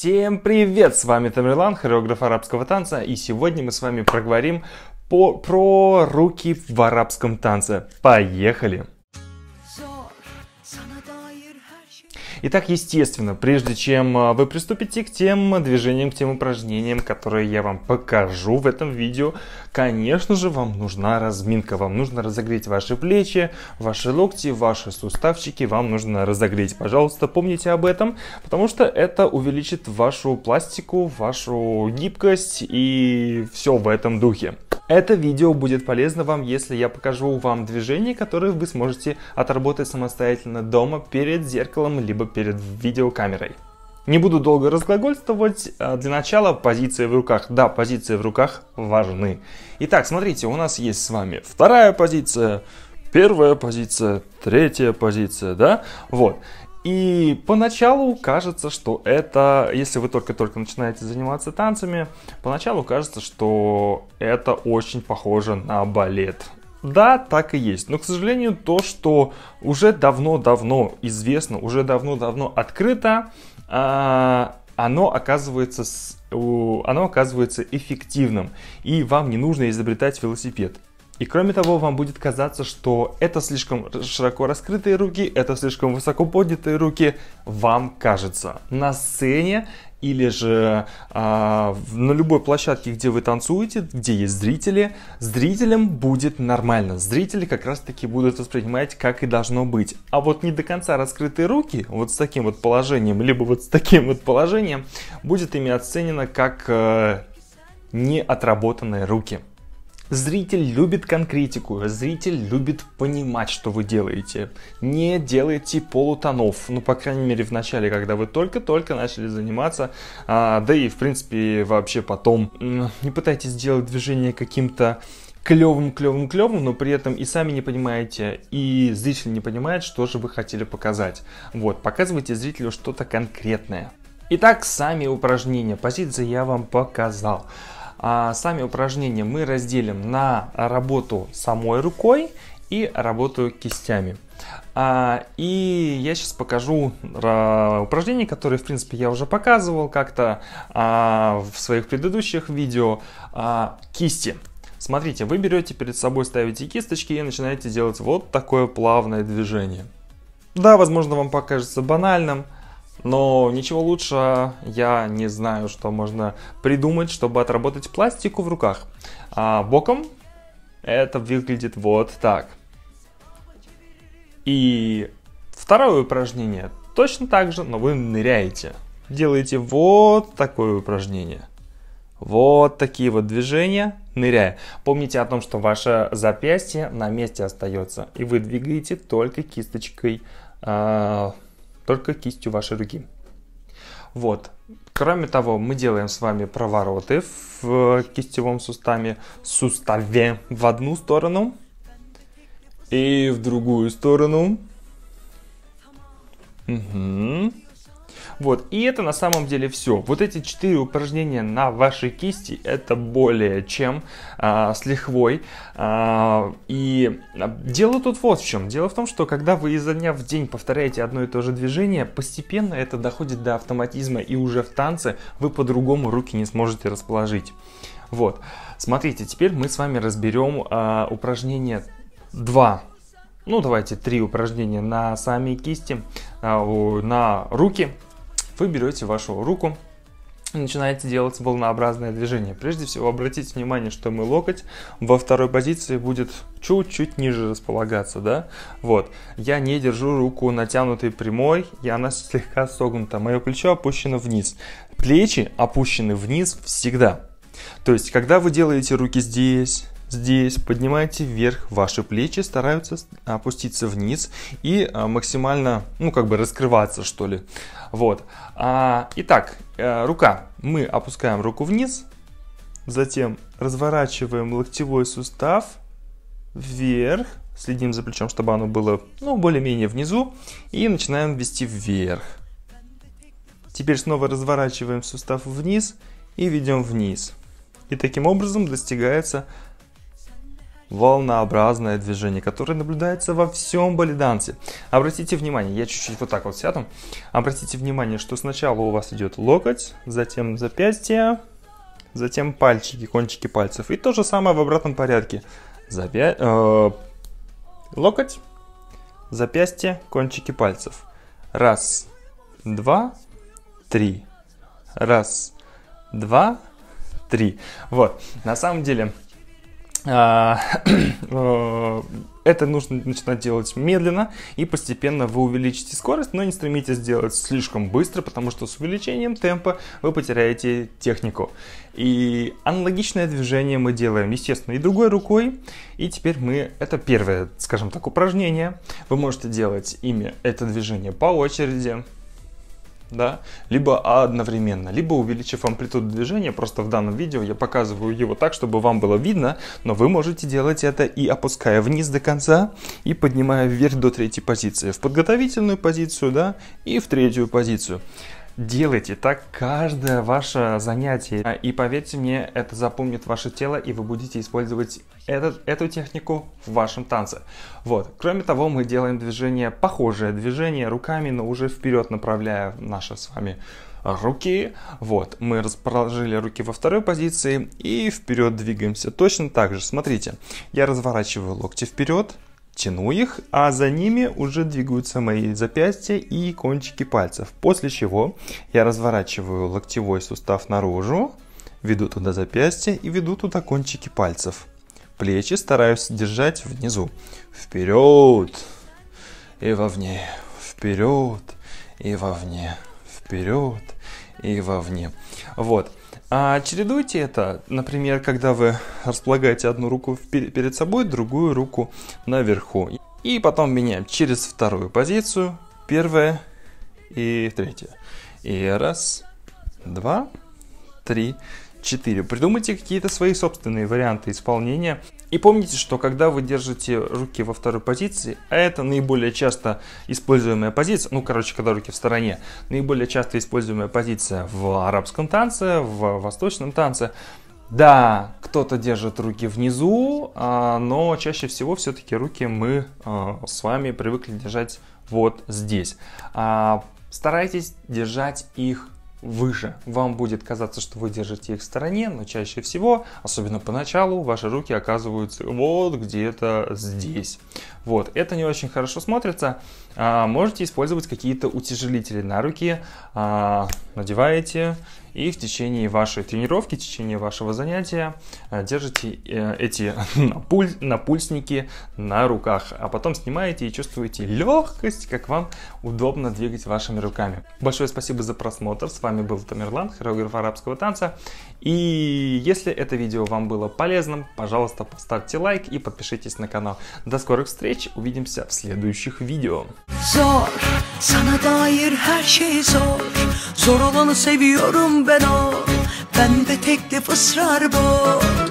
Всем привет! С вами Тамерлан, хореограф арабского танца, и сегодня мы с вами проговорим по, про руки в арабском танце. Поехали! Итак, естественно, прежде чем а, вы приступите к тем движениям, к тем упражнениям, которые я вам покажу в этом видео, конечно же, вам нужна разминка. Вам нужно разогреть ваши плечи, ваши локти, ваши суставчики. Вам нужно разогреть. Пожалуйста, помните об этом, потому что это увеличит вашу пластику, вашу гибкость и все в этом духе. Это видео будет полезно вам, если я покажу вам движение, которое вы сможете отработать самостоятельно дома перед зеркалом, либо перед видеокамерой. Не буду долго разглагольствовать. А для начала позиции в руках. Да, позиции в руках важны. Итак, смотрите, у нас есть с вами вторая позиция, первая позиция, третья позиция, да? Вот. И поначалу кажется, что это, если вы только-только начинаете заниматься танцами, поначалу кажется, что это очень похоже на балет. Да, так и есть. Но, к сожалению, то, что уже давно-давно известно, уже давно-давно открыто, а, оно оказывается, оно оказывается эффективным. И вам не нужно изобретать велосипед. И кроме того, вам будет казаться, что это слишком широко раскрытые руки, это слишком высоко поднятые руки, вам кажется. На сцене или же а, на любой площадке, где вы танцуете, где есть зрители, зрителям будет нормально. Зрители как раз-таки будут воспринимать, как и должно быть. А вот не до конца раскрытые руки, вот с таким вот положением, либо вот с таким вот положением, будет ими оценено как э, неотработанные руки. Зритель любит конкретику, зритель любит понимать, что вы делаете. Не делайте полутонов, ну, по крайней мере, в начале, когда вы только-только начали заниматься, а, да и, в принципе, вообще потом. Не пытайтесь сделать движение каким-то клевым, клевым, клевым, но при этом и сами не понимаете, и зритель не понимает, что же вы хотели показать. Вот, показывайте зрителю что-то конкретное. Итак, сами упражнения. Позиции я вам показал. А сами упражнения мы разделим на работу самой рукой и работу кистями. А, и я сейчас покажу а, упражнения, которые, в принципе, я уже показывал как-то а, в своих предыдущих видео. А, кисти. Смотрите, вы берете перед собой, ставите кисточки и начинаете делать вот такое плавное движение. Да, возможно, вам покажется банальным, но ничего лучше я не знаю, что можно придумать, чтобы отработать пластику в руках. А боком это выглядит вот так. И второе упражнение точно так же, но вы ныряете. Делаете вот такое упражнение. Вот такие вот движения, ныряя. Помните о том, что ваше запястье на месте остается, и вы двигаете только кисточкой а, только кистью вашей руки. Вот. Кроме того, мы делаем с вами провороты в кистевом суставе, суставе в одну сторону и в другую сторону. Угу. Вот, и это на самом деле все. Вот эти четыре упражнения на вашей кисти, это более чем а, с лихвой. А, и а, дело тут вот в чем. Дело в том, что когда вы изо дня в день повторяете одно и то же движение, постепенно это доходит до автоматизма, и уже в танце вы по-другому руки не сможете расположить. Вот. Смотрите, теперь мы с вами разберем э, а, упражнение 2. Ну, давайте три упражнения на сами кисти, а, на руки вы берете вашу руку, начинаете делать волнообразное движение. Прежде всего, обратите внимание, что мой локоть во второй позиции будет чуть-чуть ниже располагаться, да? Вот. Я не держу руку натянутой прямой, и она слегка согнута. Мое плечо опущено вниз. Плечи опущены вниз всегда. То есть, когда вы делаете руки здесь, Здесь поднимаете вверх ваши плечи, стараются опуститься вниз и а, максимально, ну как бы раскрываться что ли. Вот. А, итак, э, рука. Мы опускаем руку вниз, затем разворачиваем локтевой сустав вверх, следим за плечом, чтобы оно было ну, более-менее внизу, и начинаем вести вверх. Теперь снова разворачиваем сустав вниз и ведем вниз. И таким образом достигается волнообразное движение, которое наблюдается во всем балидансе. Обратите внимание, я чуть-чуть вот так вот сяду. Обратите внимание, что сначала у вас идет локоть, затем запястье, затем пальчики, кончики пальцев. И то же самое в обратном порядке. Запя... Э, локоть, запястье, кончики пальцев. Раз, два, три. Раз, два, три. Вот. На самом деле, а, э, это нужно начинать делать медленно и постепенно вы увеличите скорость, но не стремитесь делать слишком быстро, потому что с увеличением темпа вы потеряете технику. И аналогичное движение мы делаем, естественно, и другой рукой. И теперь мы, это первое, скажем так, упражнение. Вы можете делать ими это движение по очереди да, либо одновременно, либо увеличив амплитуду движения, просто в данном видео я показываю его так, чтобы вам было видно, но вы можете делать это и опуская вниз до конца, и поднимая вверх до третьей позиции, в подготовительную позицию, да, и в третью позицию делайте так каждое ваше занятие. И поверьте мне, это запомнит ваше тело, и вы будете использовать этот, эту технику в вашем танце. Вот. Кроме того, мы делаем движение, похожее движение руками, но уже вперед направляя наши с вами руки. Вот, мы расположили руки во второй позиции и вперед двигаемся. Точно так же, смотрите, я разворачиваю локти вперед, тяну их, а за ними уже двигаются мои запястья и кончики пальцев. После чего я разворачиваю локтевой сустав наружу, веду туда запястье и веду туда кончики пальцев. Плечи стараюсь держать внизу. Вперед и вовне, вперед и вовне, вперед и вовне. Вот. А чередуйте это, например, когда вы располагаете одну руку перед собой, другую руку наверху. И потом меняем через вторую позицию, первая и третья. И раз, два, три, 4. Придумайте какие-то свои собственные варианты исполнения. И помните, что когда вы держите руки во второй позиции, а это наиболее часто используемая позиция, ну, короче, когда руки в стороне, наиболее часто используемая позиция в арабском танце, в восточном танце, да, кто-то держит руки внизу, а, но чаще всего все-таки руки мы а, с вами привыкли держать вот здесь. А, старайтесь держать их выше. Вам будет казаться, что вы держите их в стороне, но чаще всего, особенно поначалу, ваши руки оказываются вот где-то здесь. Вот, это не очень хорошо смотрится. А, можете использовать какие-то утяжелители на руки. А, надеваете и в течение вашей тренировки, в течение вашего занятия э, держите э, эти напуль, напульсники на руках, а потом снимаете и чувствуете легкость, как вам удобно двигать вашими руками. Большое спасибо за просмотр, с вами был Тамерлан, хореограф арабского танца, и если это видео вам было полезным, пожалуйста, поставьте лайк и подпишитесь на канал. До скорых встреч, увидимся в следующих видео. Zor, sana dair her şey zor Zor olanı seviyorum ben o ben de tek de ısrar bu